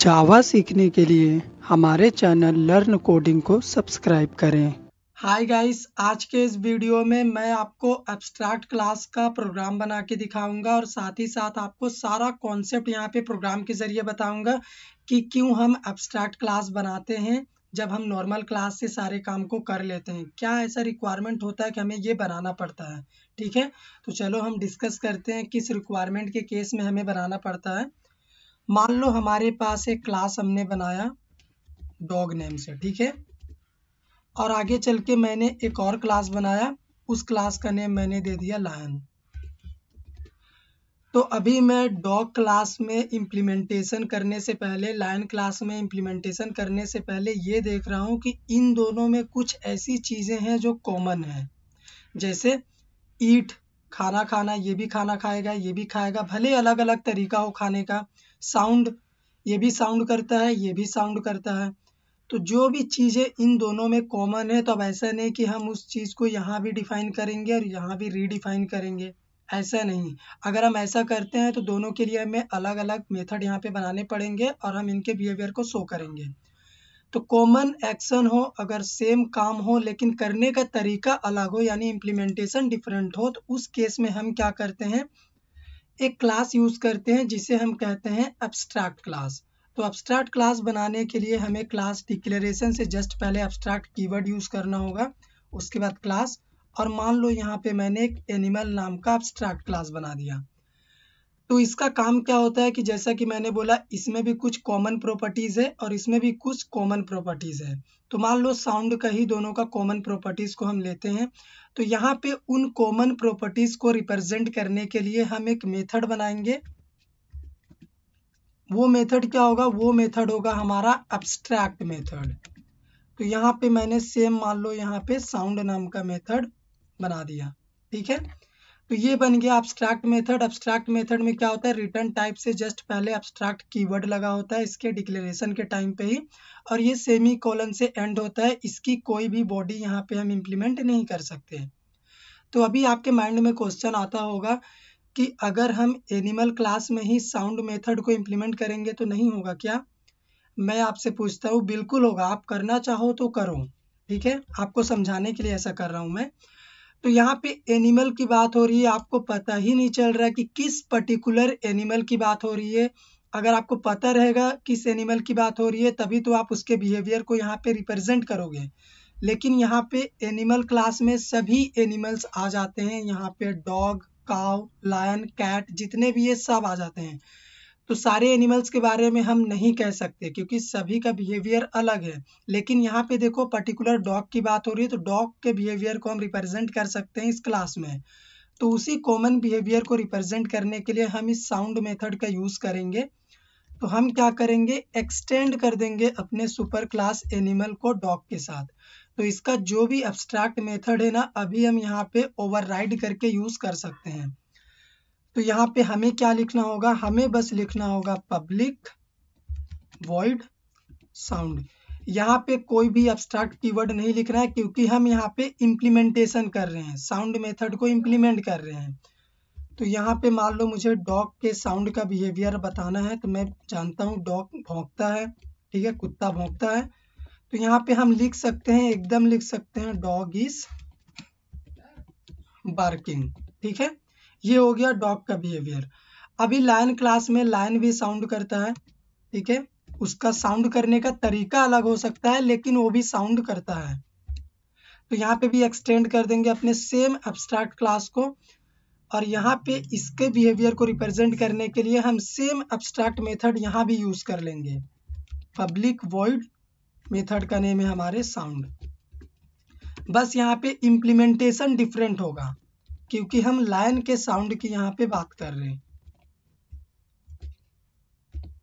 जावा सीखने के लिए हमारे चैनल लर्न कोडिंग को सब्सक्राइब करें हाय गाइस आज के इस वीडियो में मैं आपको एब्स्ट्रैक्ट क्लास का प्रोग्राम बना के दिखाऊंगा और साथ ही साथ आपको सारा कॉन्सेप्ट यहाँ पे प्रोग्राम के जरिए बताऊंगा कि क्यों हम एब्स्ट्रैक्ट क्लास बनाते हैं जब हम नॉर्मल क्लास से सारे काम को कर लेते हैं क्या ऐसा रिक्वायरमेंट होता है कि हमें ये बनाना पड़ता है ठीक है तो चलो हम डिस्कस करते हैं किस रिक्वायरमेंट के केस में हमें बनाना पड़ता है मान लो हमारे पास एक क्लास हमने बनाया डॉग नेम से ठीक है और आगे चल के मैंने एक और क्लास बनाया उस क्लास का नेम मैंने दे दिया लायन तो अभी मैं डॉग क्लास में इम्प्लीमेंटेशन करने से पहले लायन क्लास में इम्प्लीमेंटेशन करने से पहले ये देख रहा हूँ कि इन दोनों में कुछ ऐसी चीज़ें हैं जो कॉमन है जैसे ईट खाना खाना ये भी खाना खाएगा ये भी खाएगा भले अलग अलग तरीका हो खाने का साउंड ये भी साउंड करता है ये भी साउंड करता है तो जो भी चीज़ें इन दोनों में कॉमन है तो अब ऐसा नहीं कि हम उस चीज़ को यहाँ भी डिफ़ाइन करेंगे और यहाँ भी रीडिफाइन करेंगे ऐसा नहीं अगर हम ऐसा करते हैं तो दोनों के लिए हमें अलग अलग मेथड यहाँ पे बनाने पड़ेंगे और हम इनके बिहेवियर को शो करेंगे तो कॉमन एक्शन हो अगर सेम काम हो लेकिन करने का तरीका अलग हो यानी इम्प्लीमेंटेशन डिफरेंट हो तो उस केस में हम क्या करते हैं एक क्लास यूज़ करते हैं जिसे हम कहते हैं एब्स्ट्रैक्ट क्लास तो एब्स्ट्रैक्ट क्लास बनाने के लिए हमें क्लास डिक्लेरेशन से जस्ट पहले एब्स्ट्रैक्ट कीवर्ड यूज़ करना होगा उसके बाद क्लास और मान लो यहाँ पे मैंने एक एनिमल नाम का एब्स्ट्रैक्ट क्लास बना दिया तो इसका काम क्या होता है कि जैसा कि मैंने बोला इसमें भी कुछ कॉमन प्रॉपर्टीज़ है और इसमें भी कुछ कॉमन प्रॉपर्टीज़ है तो मान लो साउंड का ही दोनों का कॉमन प्रॉपर्टीज़ को हम लेते हैं तो यहाँ पे उन कॉमन प्रॉपर्टीज़ को रिप्रेजेंट करने के लिए हम एक मेथड बनाएंगे वो मेथड क्या होगा वो मेथड होगा हमारा एब्स्ट्रैक्ट मेथड तो यहाँ पे मैंने सेम मान लो यहाँ पे साउंड नाम का मेथड बना दिया ठीक है तो ये बन गया एब्स्ट्रैक्ट मेथड एब्स्ट्रैक्ट मेथड में क्या होता है रिटर्न टाइप से जस्ट पहले एब्स्ट्रैक्ट कीवर्ड लगा होता है इसके डिक्लेरेशन के टाइम पे ही और ये सेमी कॉलन से एंड होता है इसकी कोई भी बॉडी यहाँ पे हम इम्प्लीमेंट नहीं कर सकते तो अभी आपके माइंड में क्वेश्चन आता होगा कि अगर हम एनिमल क्लास में ही साउंड मेथड को इम्प्लीमेंट करेंगे तो नहीं होगा क्या मैं आपसे पूछता हूँ बिल्कुल होगा आप करना चाहो तो करो ठीक है आपको समझाने के लिए ऐसा कर रहा हूँ मैं तो यहाँ पे एनिमल की बात हो रही है आपको पता ही नहीं चल रहा कि किस पर्टिकुलर एनिमल की बात हो रही है अगर आपको पता रहेगा किस एनिमल की बात हो रही है तभी तो आप उसके बिहेवियर को यहाँ पे रिप्रेजेंट करोगे लेकिन यहाँ पे एनिमल क्लास में सभी एनिमल्स आ जाते हैं यहाँ पे डॉग काव लायन कैट जितने भी ये सब आ जाते हैं तो सारे एनिमल्स के बारे में हम नहीं कह सकते क्योंकि सभी का बिहेवियर अलग है लेकिन यहाँ पे देखो पर्टिकुलर डॉग की बात हो रही है तो डॉग के बिहेवियर को हम रिप्रेजेंट कर सकते हैं इस क्लास में तो उसी कॉमन बिहेवियर को रिप्रेजेंट करने के लिए हम इस साउंड मेथड का यूज़ करेंगे तो हम क्या करेंगे एक्सटेंड कर देंगे अपने सुपर क्लास एनिमल को डॉग के साथ तो इसका जो भी एब्स्ट्रैक्ट मेथड है ना अभी हम यहाँ पे ओवर करके यूज़ कर सकते हैं तो यहाँ पे हमें क्या लिखना होगा हमें बस लिखना होगा पब्लिक वॉइड साउंड यहाँ पे कोई भी अब्स्ट्रैक्ट कीवर्ड नहीं लिख रहा है क्योंकि हम यहाँ पे इम्प्लीमेंटेशन कर रहे हैं साउंड मेथड को इम्प्लीमेंट कर रहे हैं तो यहाँ पे मान लो मुझे डॉग के साउंड का बिहेवियर बताना है तो मैं जानता हूँ डॉग भोंकता है ठीक है कुत्ता भोंकता है तो यहाँ पे हम लिख सकते हैं एकदम लिख सकते हैं डॉग इज बार्किंग ठीक है ये हो गया डॉग का बिहेवियर अभी लायन क्लास में लायन भी साउंड करता है ठीक है उसका साउंड करने का तरीका अलग हो सकता है लेकिन वो भी साउंड करता है तो यहाँ पे भी एक्सटेंड कर देंगे अपने सेम एब्स्ट्रैक्ट क्लास को और यहाँ पे इसके बिहेवियर को रिप्रेजेंट करने के लिए हम सेम एब्स्ट्रैक्ट मेथड यहाँ भी यूज कर लेंगे पब्लिक वॉइड मेथड का नेम है हमारे साउंड बस यहाँ पे इम्प्लीमेंटेशन डिफरेंट होगा क्योंकि हम लाइन के साउंड की यहाँ पे बात कर रहे हैं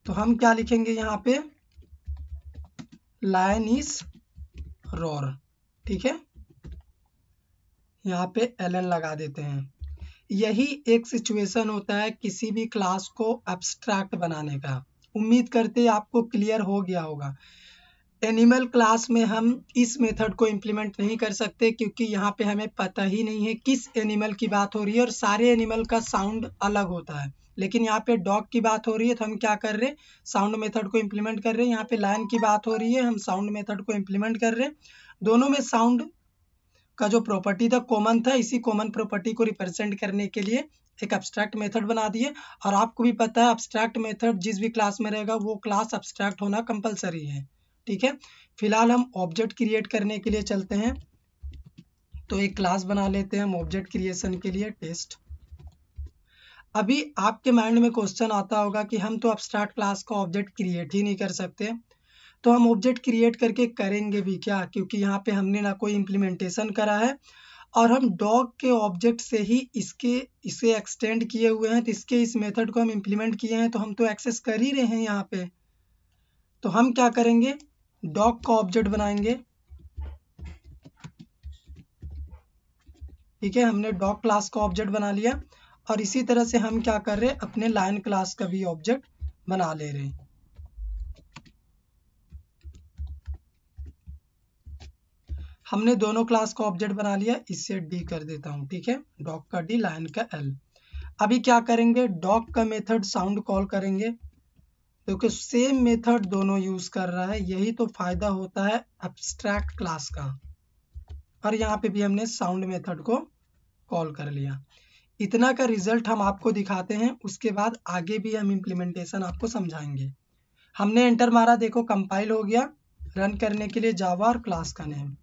तो हम क्या लिखेंगे यहाँ पे लाइन इज रोर ठीक है यहाँ पे एल एन लगा देते हैं यही एक सिचुएशन होता है किसी भी क्लास को एब्स्ट्रैक्ट बनाने का उम्मीद करते आपको क्लियर हो गया होगा एनिमल क्लास में हम इस मेथड को इम्प्लीमेंट नहीं कर सकते क्योंकि यहाँ पे हमें पता ही नहीं है किस एनिमल की बात हो रही है और सारे एनिमल का साउंड अलग होता है लेकिन यहाँ पे डॉग की बात हो रही है तो हम क्या कर रहे हैं साउंड मेथड को इम्प्लीमेंट कर रहे हैं यहाँ पे लाइन की बात हो रही है हम साउंड मेथड को इम्प्लीमेंट कर रहे हैं दोनों में साउंड का जो प्रॉपर्टी था कॉमन था इसी कॉमन प्रॉपर्टी को रिप्रेजेंट करने के लिए एक अब्स्ट्रैक्ट मेथड बना दिए और आपको भी पता है अब्स्ट्रैक्ट मेथड जिस भी क्लास में रहेगा वो क्लास अब्स्ट्रैक्ट होना कंपलसरी है ठीक है फिलहाल हम ऑब्जेक्ट क्रिएट करने के लिए चलते हैं तो एक क्लास बना लेते हैं हम ऑब्जेक्ट क्रिएशन के लिए टेस्ट अभी आपके माइंड में क्वेश्चन आता होगा कि हम तो स्टार्ट क्लास का ऑब्जेक्ट क्रिएट ही नहीं कर सकते तो हम ऑब्जेक्ट क्रिएट करके करेंगे भी क्या क्योंकि यहाँ पे हमने ना कोई इम्प्लीमेंटेशन करा है और हम डॉग के ऑब्जेक्ट से ही इसके इसे एक्सटेंड किए हुए हैं तो इसके इस मेथड को हम इम्प्लीमेंट किए हैं तो हम तो एक्सेस कर ही रहे हैं यहाँ पे तो हम क्या करेंगे डॉग का ऑब्जेक्ट बनाएंगे ठीक है हमने डॉग क्लास का ऑब्जेक्ट बना लिया और इसी तरह से हम क्या कर रहे हैं अपने लाइन क्लास का भी ऑब्जेक्ट बना ले रहे हैं हमने दोनों क्लास का ऑब्जेक्ट बना लिया इससे डी कर देता हूं ठीक है डॉग का डी लाइन का एल अभी क्या करेंगे डॉग का मेथड साउंड कॉल करेंगे क्योंकि तो सेम मेथड दोनों यूज कर रहा है यही तो फायदा होता है एब्स्ट्रैक्ट क्लास का और यहाँ पे भी हमने साउंड मेथड को कॉल कर लिया इतना का रिजल्ट हम आपको दिखाते हैं उसके बाद आगे भी हम इम्प्लीमेंटेशन आपको समझाएंगे हमने एंटर मारा देखो कंपाइल हो गया रन करने के लिए जावा और क्लास का नेम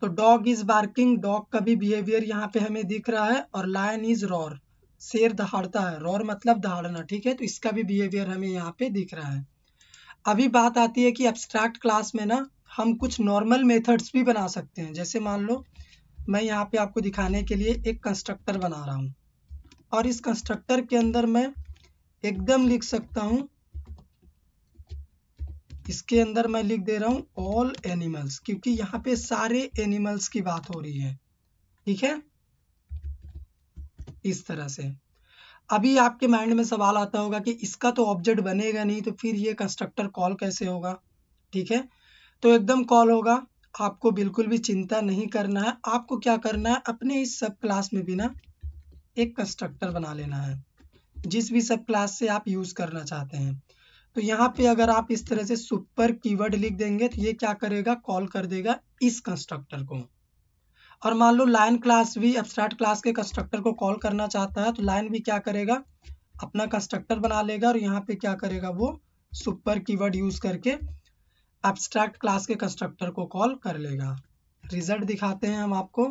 तो डॉग इज बार्किंग डॉग का भी बिहेवियर यहाँ पे हमें दिख रहा है और लायन इज रॉर शेर दहाड़ता है रोर मतलब दहाड़ना ठीक है तो इसका भी बिहेवियर हमें यहाँ पे दिख रहा है अभी बात आती है कि एब्स्ट्रैक्ट क्लास में ना हम कुछ नॉर्मल मेथड्स भी बना सकते हैं जैसे मान लो मैं यहाँ पे आपको दिखाने के लिए एक कंस्ट्रक्टर बना रहा हूँ और इस कंस्ट्रक्टर के अंदर मैं एकदम लिख सकता हूँ इसके अंदर मैं लिख दे रहा हूँ ऑल एनिमल्स क्योंकि यहाँ पे सारे एनिमल्स की बात हो रही है ठीक है इस तरह से अभी आपके माइंड में सवाल आता होगा कि इसका तो ऑब्जेक्ट बनेगा नहीं तो फिर ये कंस्ट्रक्टर कॉल कैसे होगा ठीक है तो एकदम कॉल होगा आपको बिल्कुल भी चिंता नहीं करना है आपको क्या करना है अपने इस सब क्लास में भी ना एक कंस्ट्रक्टर बना लेना है जिस भी सब क्लास से आप यूज़ करना चाहते हैं तो यहाँ पे अगर आप इस तरह से सुपर कीवर्ड लिख देंगे तो ये क्या करेगा कॉल कर देगा इस कंस्ट्रक्टर को और मान लो लाइन क्लास भी एबस्ट्रैक्ट क्लास के कंस्ट्रक्टर को कॉल करना चाहता है तो लाइन भी क्या करेगा अपना कंस्ट्रक्टर बना लेगा और यहाँ पे क्या करेगा वो सुपर कीवर्ड यूज करके एबस्ट्रैक्ट क्लास के कंस्ट्रक्टर को कॉल कर लेगा रिजल्ट दिखाते हैं हम आपको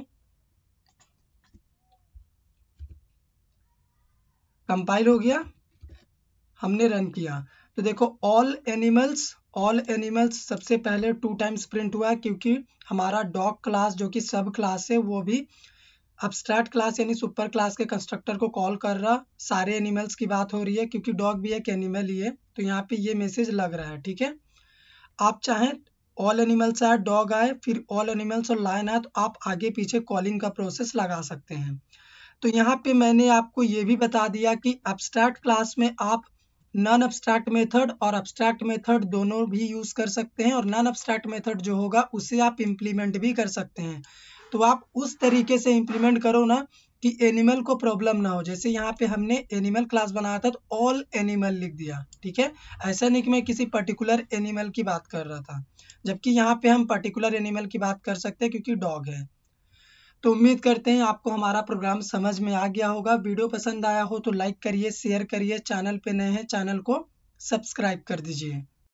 कंपाइल हो गया हमने रन किया तो देखो ऑल एनिमल्स ऑल एनिमल्स सबसे पहले टू टाइम्स प्रिंट हुआ है क्योंकि हमारा डॉग क्लास जो कि सब क्लास है वो भी अब्स्ट्रैक्ट क्लास यानी सुपर क्लास के कंस्ट्रक्टर को कॉल कर रहा सारे एनिमल्स की बात हो रही है क्योंकि डॉग भी एक एनिमल ही है तो यहाँ पे ये मैसेज लग रहा है ठीक है आप चाहें ऑल एनिमल्स आए डॉग आए फिर ऑल एनिमल्स और लाइन आए तो आप आगे पीछे कॉलिंग का प्रोसेस लगा सकते हैं तो यहाँ पे मैंने आपको ये भी बता दिया कि अब्स्ट्रैक्ट क्लास में आप नॉन अब्स्ट्रैक्ट मेथड और अब्स्ट्रैक्ट मेथड दोनों भी यूज़ कर सकते हैं और नॉन अब्स्ट्रैक्ट मेथड जो होगा उसे आप इम्प्लीमेंट भी कर सकते हैं तो आप उस तरीके से इम्प्लीमेंट करो ना कि एनिमल को प्रॉब्लम ना हो जैसे यहाँ पे हमने एनिमल क्लास बनाया था तो ऑल एनिमल लिख दिया ठीक है ऐसा नहीं कि मैं किसी पर्टिकुलर एनिमल की बात कर रहा था जबकि यहाँ पे हम पर्टिकुलर एनिमल की बात कर सकते हैं क्योंकि डॉग है तो उम्मीद करते हैं आपको हमारा प्रोग्राम समझ में आ गया होगा वीडियो पसंद आया हो तो लाइक करिए शेयर करिए चैनल पे नए हैं चैनल को सब्सक्राइब कर दीजिए